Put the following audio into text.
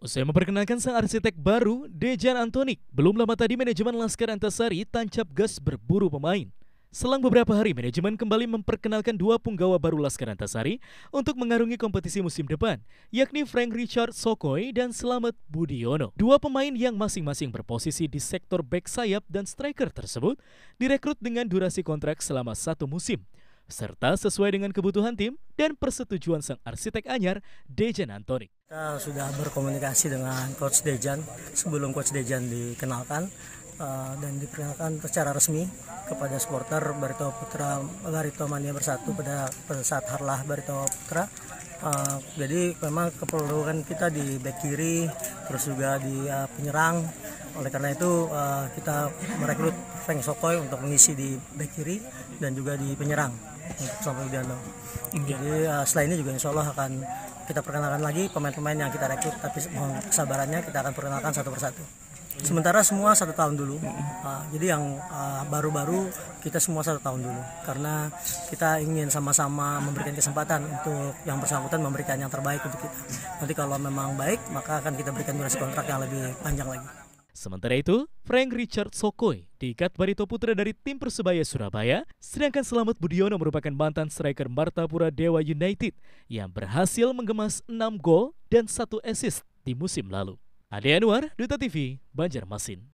Usai memperkenalkan sang arsitek baru, Dejan Antonik, belum lama tadi manajemen Laskar Antasari tancap gas berburu pemain. Selang beberapa hari, manajemen kembali memperkenalkan dua punggawa baru Laskar Antasari untuk mengarungi kompetisi musim depan, yakni Frank Richard Sokoy dan Selamat Budiono. Dua pemain yang masing-masing berposisi di sektor back sayap dan striker tersebut direkrut dengan durasi kontrak selama satu musim serta sesuai dengan kebutuhan tim dan persetujuan sang arsitek anyar Dejan Antoni. Kita sudah berkomunikasi dengan Coach Dejan sebelum Coach Dejan dikenalkan uh, dan diperkenalkan secara resmi kepada supporter Barito Putra Barito Mania Bersatu pada, pada saat Harlah Barito Putra. Uh, jadi memang keperluan kita di back kiri terus juga di uh, penyerang oleh karena itu uh, kita merekrut Feng Sokoy untuk mengisi di back kiri dan juga di penyerang. Sampai Widianto. Jadi uh, setelah ini juga insya Allah akan kita perkenalkan lagi pemain-pemain yang kita rekrut, tapi mohon kesabarannya kita akan perkenalkan satu persatu. Sementara semua satu tahun dulu, uh, jadi yang ah, baru-baru uh, kita semua satu tahun dulu, karena kita ingin sama-sama memberikan kesempatan untuk yang bersangkutan memberikan yang terbaik untuk kita. Nanti kalau memang baik, maka akan kita berikan durasi kontrak yang lebih panjang lagi. Sementara itu, Frank Richard Sokoi, diikat Barito Putra dari tim Persebaya Surabaya, sedangkan Selamat Budiono merupakan mantan striker Martapura Dewa United yang berhasil mengemas 6 gol dan satu assist di musim lalu. Ade Anwar, Duta TV, Banjarmasin.